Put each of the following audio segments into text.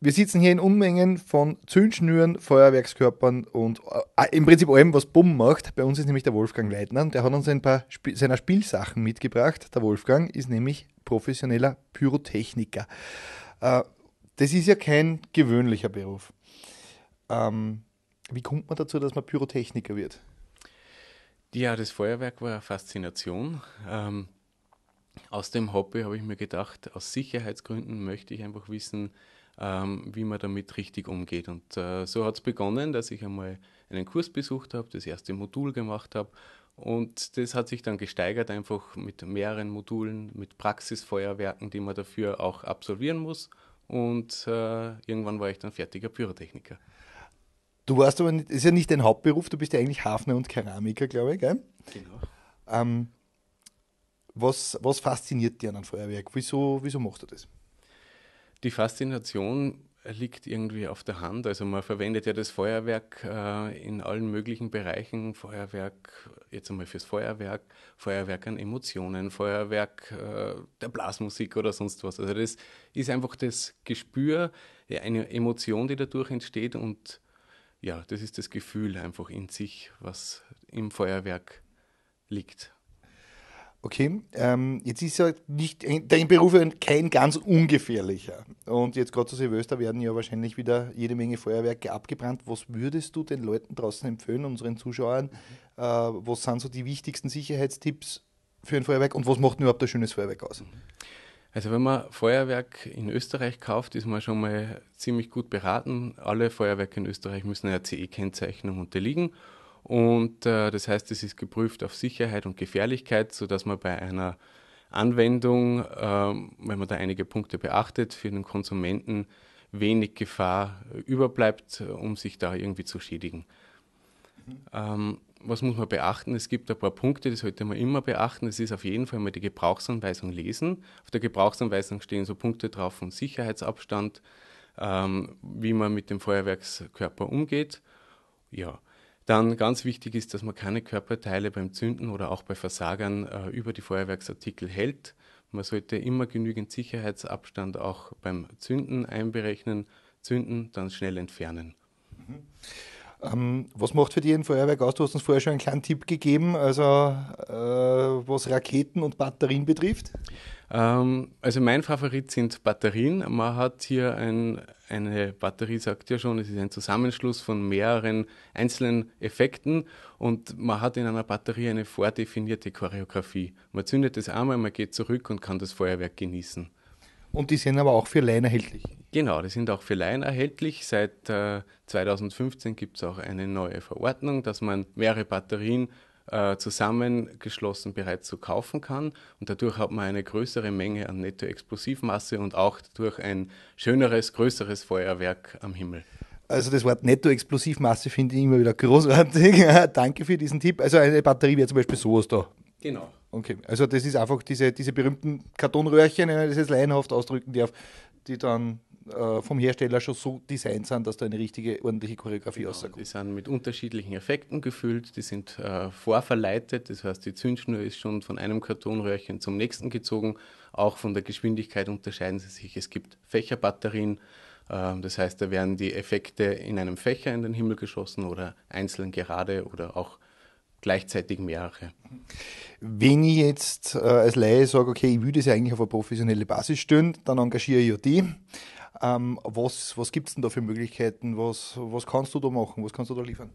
Wir sitzen hier in Unmengen von Zündschnüren, Feuerwerkskörpern und äh, im Prinzip allem, was Bumm macht. Bei uns ist nämlich der Wolfgang Leitner und der hat uns ein paar Sp seiner Spielsachen mitgebracht. Der Wolfgang ist nämlich professioneller Pyrotechniker. Äh, das ist ja kein gewöhnlicher Beruf. Ähm, wie kommt man dazu, dass man Pyrotechniker wird? Ja, das Feuerwerk war eine Faszination. Ähm, aus dem Hobby habe ich mir gedacht, aus Sicherheitsgründen möchte ich einfach wissen, ähm, wie man damit richtig umgeht. Und äh, so hat es begonnen, dass ich einmal einen Kurs besucht habe, das erste Modul gemacht habe. Und das hat sich dann gesteigert, einfach mit mehreren Modulen, mit Praxisfeuerwerken, die man dafür auch absolvieren muss. Und äh, irgendwann war ich dann fertiger Pyrotechniker. Du warst aber, nicht, ist ja nicht dein Hauptberuf, du bist ja eigentlich Hafner und Keramiker, glaube ich, gell? Genau. Ähm, was, was fasziniert dir an einem Feuerwerk? Wieso, wieso machst du das? Die Faszination liegt irgendwie auf der Hand. Also man verwendet ja das Feuerwerk äh, in allen möglichen Bereichen. Feuerwerk, jetzt einmal fürs Feuerwerk, Feuerwerk an Emotionen, Feuerwerk äh, der Blasmusik oder sonst was. Also das ist einfach das Gespür, eine Emotion, die dadurch entsteht und ja, das ist das Gefühl einfach in sich, was im Feuerwerk liegt. Okay, ähm, jetzt ist ja nicht dein Beruf kein ganz ungefährlicher. Und jetzt gerade zu Silvester werden ja wahrscheinlich wieder jede Menge Feuerwerke abgebrannt. Was würdest du den Leuten draußen empfehlen, unseren Zuschauern? Äh, was sind so die wichtigsten Sicherheitstipps für ein Feuerwerk und was macht überhaupt ein schönes Feuerwerk aus? Also wenn man Feuerwerk in Österreich kauft, ist man schon mal ziemlich gut beraten. Alle Feuerwerke in Österreich müssen einer CE-Kennzeichnung unterliegen und äh, das heißt, es ist geprüft auf Sicherheit und Gefährlichkeit, sodass man bei einer Anwendung, ähm, wenn man da einige Punkte beachtet, für den Konsumenten wenig Gefahr überbleibt, um sich da irgendwie zu schädigen. Mhm. Ähm, was muss man beachten? Es gibt ein paar Punkte, die sollte man immer beachten. Es ist auf jeden Fall mal die Gebrauchsanweisung lesen. Auf der Gebrauchsanweisung stehen so Punkte drauf von Sicherheitsabstand, ähm, wie man mit dem Feuerwerkskörper umgeht. Ja, dann ganz wichtig ist, dass man keine Körperteile beim Zünden oder auch bei Versagern äh, über die Feuerwerksartikel hält. Man sollte immer genügend Sicherheitsabstand auch beim Zünden einberechnen. Zünden, dann schnell entfernen. Mhm. Ähm, was macht für dich ein Feuerwerk aus? Du hast uns vorher schon einen kleinen Tipp gegeben, also äh, was Raketen und Batterien betrifft. Ähm, also mein Favorit sind Batterien. Man hat hier ein, eine Batterie, sagt ja schon, es ist ein Zusammenschluss von mehreren einzelnen Effekten und man hat in einer Batterie eine vordefinierte Choreografie. Man zündet es einmal, man geht zurück und kann das Feuerwerk genießen. Und die sind aber auch für Laien erhältlich. Genau, die sind auch für Laien erhältlich. Seit äh, 2015 gibt es auch eine neue Verordnung, dass man mehrere Batterien äh, zusammengeschlossen bereits so kaufen kann. Und dadurch hat man eine größere Menge an Nettoexplosivmasse und auch dadurch ein schöneres, größeres Feuerwerk am Himmel. Also das Wort Nettoexplosivmasse finde ich immer wieder großartig. Danke für diesen Tipp. Also eine Batterie wäre zum Beispiel sowas da. Genau. Okay, also das ist einfach diese, diese berühmten Kartonröhrchen, wenn man das jetzt laienhaft ausdrücken darf, die dann äh, vom Hersteller schon so designt sind, dass da eine richtige, ordentliche Choreografie genau, rauskommt. Die sind mit unterschiedlichen Effekten gefüllt, die sind äh, vorverleitet, das heißt, die Zündschnur ist schon von einem Kartonröhrchen zum nächsten gezogen. Auch von der Geschwindigkeit unterscheiden sie sich. Es gibt Fächerbatterien, äh, das heißt, da werden die Effekte in einem Fächer in den Himmel geschossen oder einzeln gerade oder auch gleichzeitig mehrere. Wenn ich jetzt äh, als Laie sage, okay, ich will das ja eigentlich auf eine professionelle Basis stellen, dann engagiere ich ja die. Ähm, was was gibt es denn da für Möglichkeiten? Was, was kannst du da machen? Was kannst du da liefern?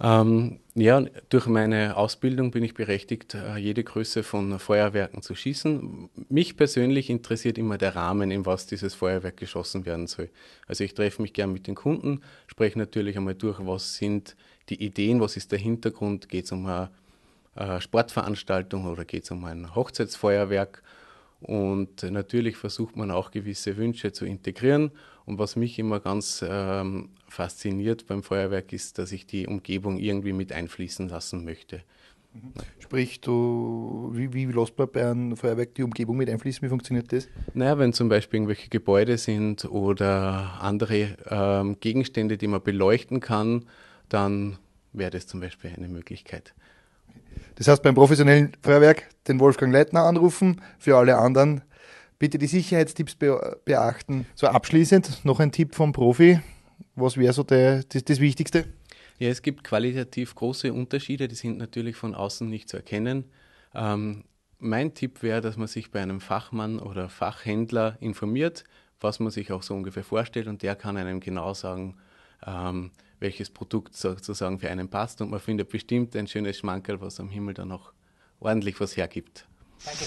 Ähm, ja, durch meine Ausbildung bin ich berechtigt, äh, jede Größe von Feuerwerken zu schießen. Mich persönlich interessiert immer der Rahmen, in was dieses Feuerwerk geschossen werden soll. Also ich treffe mich gern mit den Kunden, spreche natürlich einmal durch, was sind die Ideen, was ist der Hintergrund, geht es um eine äh, Sportveranstaltung oder geht es um ein Hochzeitsfeuerwerk und natürlich versucht man auch gewisse Wünsche zu integrieren. Und was mich immer ganz ähm, fasziniert beim Feuerwerk ist, dass ich die Umgebung irgendwie mit einfließen lassen möchte. Mhm. Sprich, du, wie, wie lässt man bei einem Feuerwerk die Umgebung mit einfließen? Wie funktioniert das? Naja, wenn zum Beispiel irgendwelche Gebäude sind oder andere ähm, Gegenstände, die man beleuchten kann, dann wäre das zum Beispiel eine Möglichkeit. Das heißt, beim professionellen Feuerwerk den Wolfgang Leitner anrufen, für alle anderen bitte die Sicherheitstipps beachten. So abschließend noch ein Tipp vom Profi. Was wäre so der, das, das Wichtigste? Ja, es gibt qualitativ große Unterschiede, die sind natürlich von außen nicht zu erkennen. Ähm, mein Tipp wäre, dass man sich bei einem Fachmann oder Fachhändler informiert, was man sich auch so ungefähr vorstellt und der kann einem genau sagen, ähm, welches Produkt sozusagen für einen passt. Und man findet bestimmt ein schönes Schmankerl, was am Himmel dann noch ordentlich was hergibt. Danke.